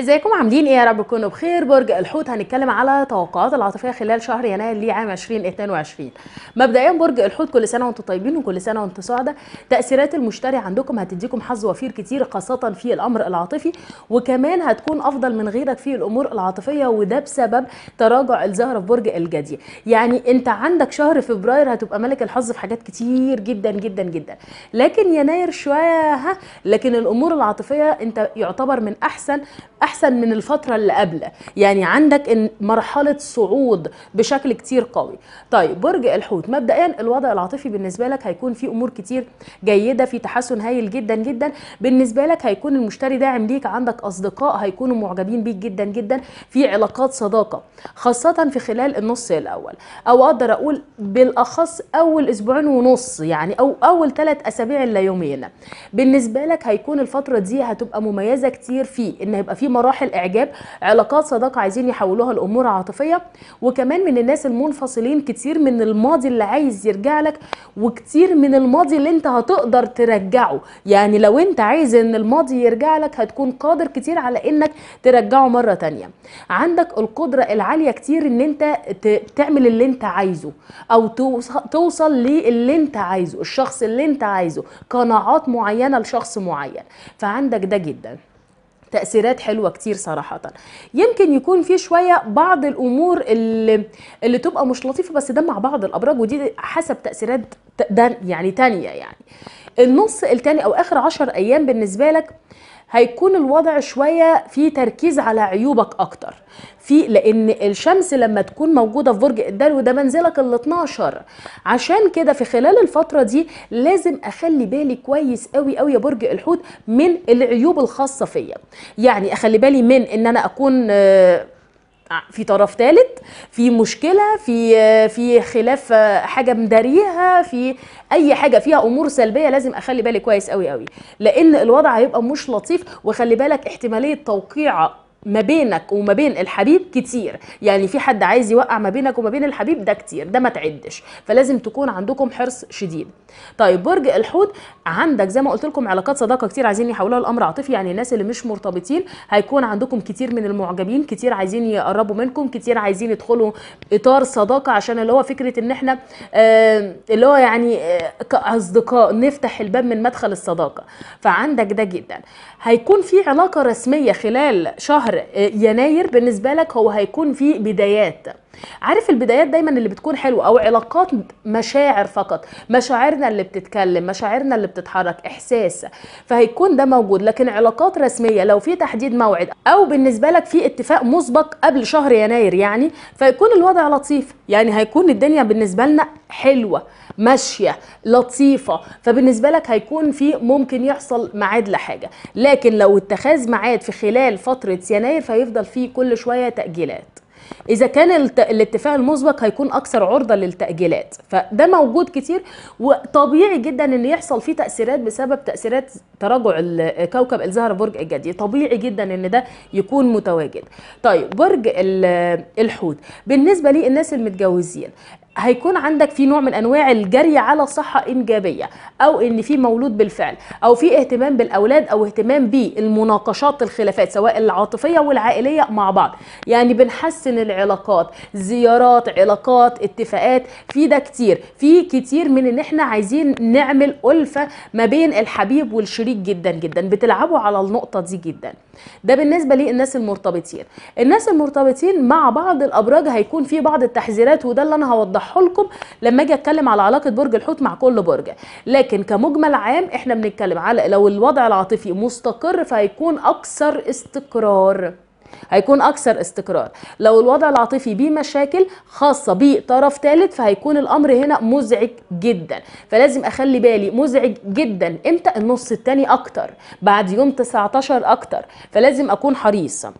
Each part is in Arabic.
ازيكم عاملين ايه يا رب تكونوا بخير برج الحوت هنتكلم على توقعات العاطفيه خلال شهر يناير لعام 2022 مبدئيا برج الحوت كل سنه وانتم طيبين وكل سنه وانتم سعداء تاثيرات المشتري عندكم هتديكم حظ وفير كتير خاصه في الامر العاطفي وكمان هتكون افضل من غيرك في الامور العاطفيه وده بسبب تراجع الزهره في برج الجدي يعني انت عندك شهر فبراير هتبقى ملك الحظ في حاجات كتير جدا جدا جدا لكن يناير شويه لكن الامور العاطفيه انت يعتبر من احسن, أحسن احسن من الفتره اللي قبل يعني عندك ان مرحله صعود بشكل كتير قوي طيب برج الحوت مبدئيا الوضع العاطفي بالنسبه لك هيكون في امور كتير جيده في تحسن هايل جدا جدا بالنسبه لك هيكون المشتري داعم ليك عندك اصدقاء هيكونوا معجبين بيك جدا جدا في علاقات صداقه خاصه في خلال النص الاول او اقدر اقول بالاخص اول اسبوعين ونص يعني او اول ثلاث اسابيع الا يومين بالنسبه لك هيكون الفتره دي هتبقى مميزه كتير في ان هيبقى في مراحل اعجاب علاقات صداقه عايزين يحولوها لامور عاطفيه وكمان من الناس المنفصلين كتير من الماضي اللي عايز يرجع لك وكتير من الماضي اللي انت هتقدر ترجعه يعني لو انت عايز ان الماضي يرجع لك هتكون قادر كتير على انك ترجعه مره تانية عندك القدره العاليه كتير ان انت تعمل اللي انت عايزه او توصل للي انت عايزه الشخص اللي انت عايزه قناعات معينه لشخص معين فعندك ده جدا تأثيرات حلوة كتير صراحة يمكن يكون في شوية بعض الأمور اللي, اللي تبقى مش لطيفة بس ده مع بعض الأبراج ودي حسب تأثيرات يعني تانية يعني النص التاني أو آخر عشر أيام بالنسبة لك هيكون الوضع شويه في تركيز على عيوبك اكتر في لان الشمس لما تكون موجوده في برج الدلو ده منزلك ال 12 عشان كده في خلال الفتره دي لازم اخلي بالي كويس قوي قوي يا برج الحوت من العيوب الخاصه فيا يعني اخلي بالي من ان انا اكون آه آه، في طرف ثالث في مشكله في آه، في خلاف آه، حاجه مداريها في اي حاجه فيها امور سلبيه لازم اخلي بالي كويس قوي قوي لان الوضع هيبقى مش لطيف وخلي بالك احتماليه توقيع ما بينك وما بين الحبيب كتير يعني في حد عايز يوقع ما بينك وما بين الحبيب ده كتير ده ما تعدش فلازم تكون عندكم حرص شديد طيب برج الحوت عندك زي ما قلت لكم علاقات صداقه كتير عايزين يحولوها لامر عاطفي يعني الناس اللي مش مرتبطين هيكون عندكم كتير من المعجبين كتير عايزين يقربوا منكم كتير عايزين يدخلوا اطار صداقه عشان اللي هو فكره ان احنا آه اللي هو يعني آه كاصدقاء نفتح الباب من مدخل الصداقه فعندك ده جدا هيكون في علاقه رسميه خلال شهر شهر آه، يناير بالنسبه لك هو هيكون فيه بدايات عارف البدايات دايما اللي بتكون حلوه او علاقات مشاعر فقط مشاعرنا اللي بتتكلم مشاعرنا اللي بتتحرك احساس فهيكون ده موجود لكن علاقات رسميه لو في تحديد موعد او بالنسبه لك في اتفاق مسبق قبل شهر يناير يعني فيكون الوضع لطيف يعني هيكون الدنيا بالنسبه لنا حلوه ماشيه لطيفه فبالنسبه لك هيكون في ممكن يحصل ميعاد لحاجه لكن لو اتخاذ ميعاد في خلال فتره يناير فيفضل فيه كل شويه تاجيلات اذا كان الاتفاق المسبق هيكون اكثر عرضه للتاجيلات فده موجود كتير وطبيعي جدا ان يحصل فيه تاثيرات بسبب تاثيرات تراجع كوكب الزهره برج الجدي طبيعي جدا ان ده يكون متواجد طيب برج الحوت بالنسبه للناس المتجوزين هيكون عندك في نوع من انواع الجري على صحه انجابيه او ان في مولود بالفعل او في اهتمام بالاولاد او اهتمام بالمناقشات الخلافات سواء العاطفيه والعائليه مع بعض يعني بنحسن العلاقات زيارات علاقات اتفاقات في ده كتير في كتير من ان احنا عايزين نعمل الفه ما بين الحبيب والشريك جدا جدا بتلعبوا على النقطه دي جدا ده بالنسبه للناس المرتبطين الناس المرتبطين مع بعض الابراج هيكون في بعض التحذيرات وده اللي انا هوضحه هشرحه لكم لما اجي اتكلم على علاقه برج الحوت مع كل برج لكن كمجمل عام احنا بنتكلم على لو الوضع العاطفي مستقر فهيكون اكثر استقرار هيكون اكثر استقرار لو الوضع العاطفي بيه مشاكل خاصه بطرف ثالث فهيكون الامر هنا مزعج جدا فلازم اخلي بالي مزعج جدا امتى النص الثاني اكتر بعد يوم 19 اكتر فلازم اكون حريصه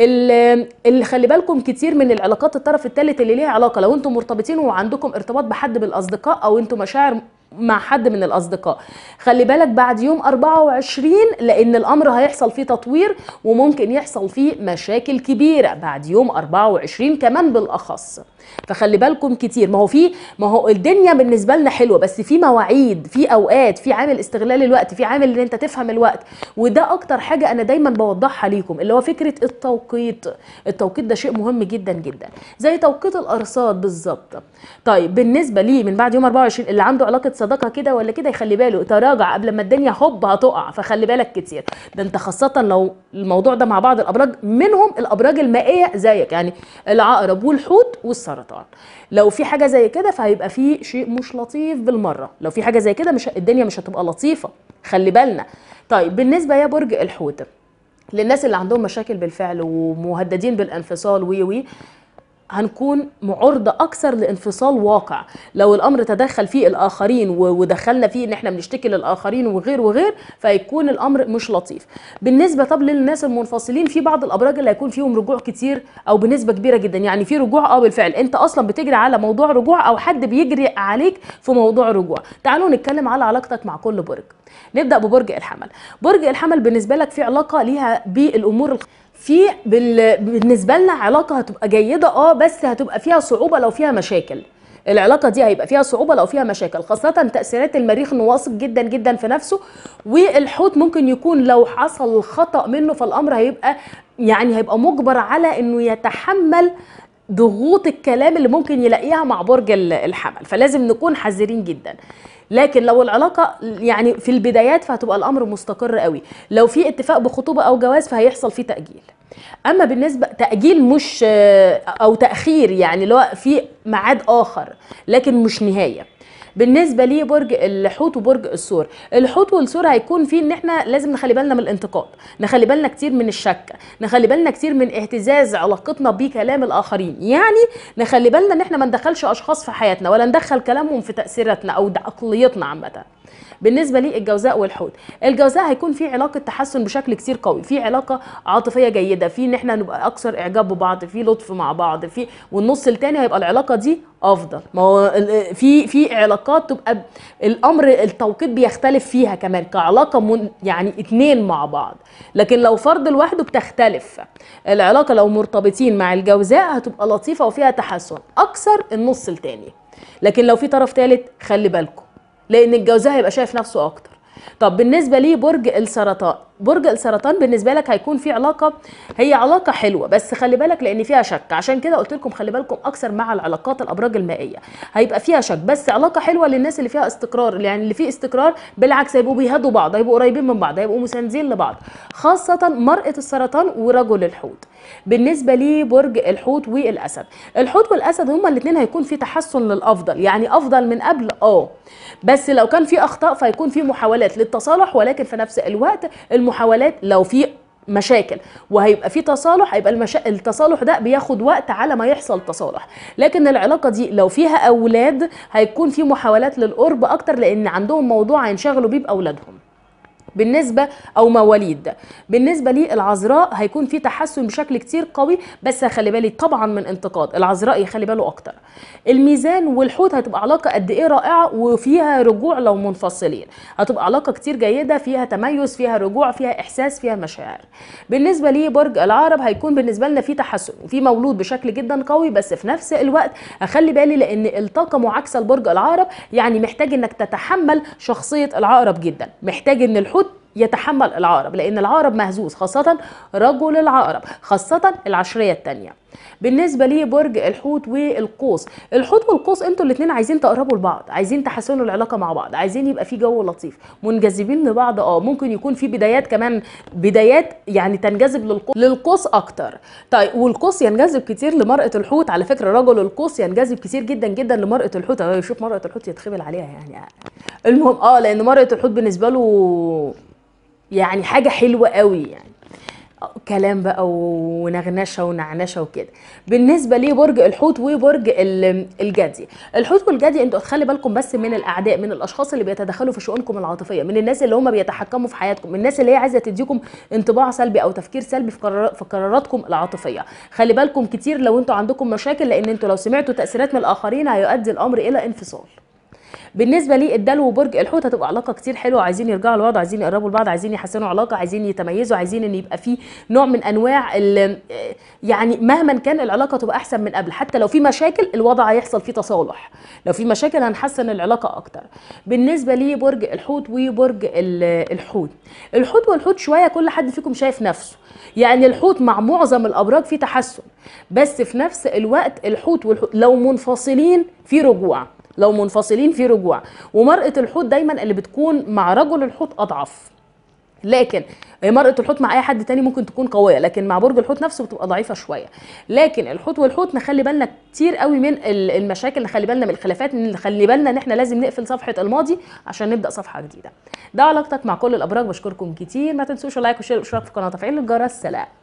اللي خلي بالكم كتير من العلاقات الطرف الثالث اللي ليها علاقه لو انتم مرتبطين وعندكم ارتباط بحد بالاصدقاء او انتم مشاعر مع حد من الاصدقاء خلي بالك بعد يوم 24 لان الامر هيحصل فيه تطوير وممكن يحصل فيه مشاكل كبيره بعد يوم 24 كمان بالاخص فخلي بالكم كتير ما هو في ما هو الدنيا بالنسبه لنا حلوه بس في مواعيد في اوقات في عامل استغلال الوقت في عامل ان انت تفهم الوقت وده اكتر حاجه انا دايما بوضحها ليكم اللي هو فكره التوقيت التوقيت ده شيء مهم جدا جدا زي توقيت الارصاد بالظبط طيب بالنسبه لي من بعد يوم 24 اللي عنده علاقه صداقه كده ولا كده يخلي باله تراجع قبل ما الدنيا هوب هتقع فخلي بالك كتير ده انت خاصه لو الموضوع ده مع بعض الابراج منهم الابراج المائيه زيك يعني العقرب والحوت والسرطان السرطان لو في حاجه زي كده فهيبقى في شيء مش لطيف بالمره لو في حاجه زي كده مش الدنيا مش هتبقى لطيفه خلي بالنا طيب بالنسبه يا برج الحوت للناس اللي عندهم مشاكل بالفعل ومهددين بالانفصال وي وي هنكون عرضة أكثر لانفصال واقع لو الأمر تدخل فيه الآخرين ودخلنا فيه إن إحنا بنشتكي للآخرين وغير وغير فيكون الأمر مش لطيف بالنسبة طب للناس المنفصلين في بعض الأبراج اللي هيكون فيهم رجوع كتير أو بنسبة كبيرة جدا يعني في رجوع أه بالفعل أنت أصلا بتجري على موضوع رجوع أو حد بيجري عليك في موضوع رجوع تعالوا نتكلم على علاقتك مع كل برج نبدأ ببرج الحمل برج الحمل بالنسبة لك في علاقة ليها بالأمور في بالنسبه لنا علاقه هتبقى جيده اه بس هتبقى فيها صعوبه لو فيها مشاكل العلاقة دي هيبقى فيها صعوبة لو فيها مشاكل خاصة تأثيرات المريخ انه واثق جدا جدا في نفسه والحوت ممكن يكون لو حصل خطأ منه فالأمر هيبقى يعني هيبقى مجبر على انه يتحمل ضغوط الكلام اللي ممكن يلاقيها مع برج الحمل فلازم نكون حذرين جدا لكن لو العلاقه يعني في البدايات فهتبقى الامر مستقر قوي لو في اتفاق بخطوبه او جواز فهيحصل فيه تاجيل اما بالنسبه تاجيل مش آه، او تاخير يعني اللي هو في ميعاد اخر لكن مش نهايه بالنسبه لبرج الحوت وبرج الثور الحوت والثور هيكون فيه ان احنا لازم نخلي بالنا من الانتقاد نخلي بالنا كتير من الشك نخلي بالنا كتير من اهتزاز علاقتنا بكلام الاخرين يعني نخلي بالنا ان احنا ما ندخلش اشخاص في حياتنا ولا ندخل كلامهم في تاثيراتنا او عقليتنا عامه بالنسبه للجوزاء والحوت الجوزاء هيكون في علاقه تحسن بشكل كتير قوي في علاقه عاطفيه جيده في ان احنا نبقى اكثر اعجاب ببعض في لطف مع بعض في والنص التاني هيبقى العلاقه دي افضل ما هو في في علاقات تبقى الامر التوقيت بيختلف فيها كمان كعلاقه من يعني اتنين مع بعض لكن لو فرد لوحده بتختلف العلاقه لو مرتبطين مع الجوزاء هتبقى لطيفه وفيها تحسن اكثر النص الثاني لكن لو في طرف ثالث خلي بالكم لان الجوزاء هيبقى شايف نفسه اكتر طب بالنسبه برج السرطان برج السرطان بالنسبه لك هيكون في علاقه هي علاقه حلوه بس خلي بالك لان فيها شك عشان كده قلت لكم خلي بالكم اكثر مع العلاقات الابراج المائيه هيبقى فيها شك بس علاقه حلوه للناس اللي فيها استقرار يعني اللي فيه استقرار بالعكس هيبقوا بيهادوا بعض هيبقوا قريبين من بعض هيبقوا مساندين لبعض خاصه مراه السرطان ورجل الحوت بالنسبه لبرج الحوت والاسد الحوت والاسد هما الاثنين هيكون في تحسن للافضل يعني افضل من قبل اه بس لو كان في اخطاء فيكون في محاولات للتصالح ولكن في نفس الوقت الم محاولات لو في مشاكل وهيبقى في تصالح هيبقى المشا... التصالح ده بياخد وقت على ما يحصل تصالح لكن العلاقه دي لو فيها اولاد هيكون في محاولات للقرب اكتر لان عندهم موضوع هينشغلوا بيه باولادهم بالنسبه او مواليد بالنسبه للعذراء هيكون في تحسن بشكل كتير قوي بس خلي بالي طبعا من انتقاد العذراء يخلي باله اكتر الميزان والحوت هتبقى علاقه قد ايه رائعه وفيها رجوع لو منفصلين هتبقى علاقه كتير جيده فيها تميز فيها رجوع فيها احساس فيها مشاعر بالنسبه لبرج العقرب هيكون بالنسبه لنا في تحسن في مولود بشكل جدا قوي بس في نفس الوقت اخلي بالي لان الطاقه معاكسه لبرج العقرب يعني محتاج انك تتحمل شخصيه العقرب جدا محتاج ان الحوت يتحمل العقرب لان العقرب مهزوز خاصه رجل العقرب خاصه العشريه الثانيه بالنسبه لبرج الحوت والقوس الحوت والقوس انتوا الاثنين عايزين تقربوا لبعض عايزين تحسنوا العلاقه مع بعض عايزين يبقى في جو لطيف منجذبين لبعض اه ممكن يكون في بدايات كمان بدايات يعني تنجذب للقوس للقوس اكتر طيب والقوس ينجذب كتير لمراه الحوت على فكره رجل القوس ينجذب كتير جدا جدا لمراه الحوت اه يشوف مراه الحوت يتخبل عليها يعني المهم اه لان مراه الحوت بالنسبه له يعني حاجه حلوه قوي يعني كلام بقى ونغنشه ونعنشه وكده بالنسبه لبرج الحوت وبرج الجدي الحوت والجدي انتوا خلي بالكم بس من الاعداء من الاشخاص اللي بيتدخلوا في شؤونكم العاطفيه من الناس اللي هم بيتحكموا في حياتكم من الناس اللي هي عايزه تديكم انطباع سلبي او تفكير سلبي في قراراتكم العاطفيه خلي بالكم كتير لو انتوا عندكم مشاكل لان انتوا لو سمعتوا تاثيرات من الاخرين هيؤدي الامر الى انفصال بالنسبه للدلو وبرج الحوت هتبقى علاقه كتير حلوه عايزين يرجعوا لبعض عايزين يقربوا لبعض عايزين يحسنوا علاقه عايزين يتميزوا عايزين ان يبقى في نوع من انواع يعني مهما كان العلاقه تبقى احسن من قبل حتى لو في مشاكل الوضع هيحصل فيه تصالح لو في مشاكل هنحسن العلاقه اكتر بالنسبه لبرج الحوت وبرج الحوت الحوت والحوت شويه كل حد فيكم شايف نفسه يعني الحوت مع معظم الابراج في تحسن بس في نفس الوقت الحوت والحوت لو منفصلين في رجوع لو منفصلين في رجوع ومرأة الحوت دايما اللي بتكون مع رجل الحوت أضعف لكن مرأة الحوت مع أي حد تاني ممكن تكون قوية لكن مع برج الحوت نفسه بتبقى ضعيفة شوية لكن الحوت والحوت نخلي بالنا كتير قوي من المشاكل نخلي بالنا من الخلافات نخلي بالنا إن إحنا لازم نقفل صفحة الماضي عشان نبدأ صفحة جديدة ده علاقتك مع كل الأبراج بشكركم كتير ما تنسوش اللايك والشير والاشتراك في القناة وتفعيل الجرس سلام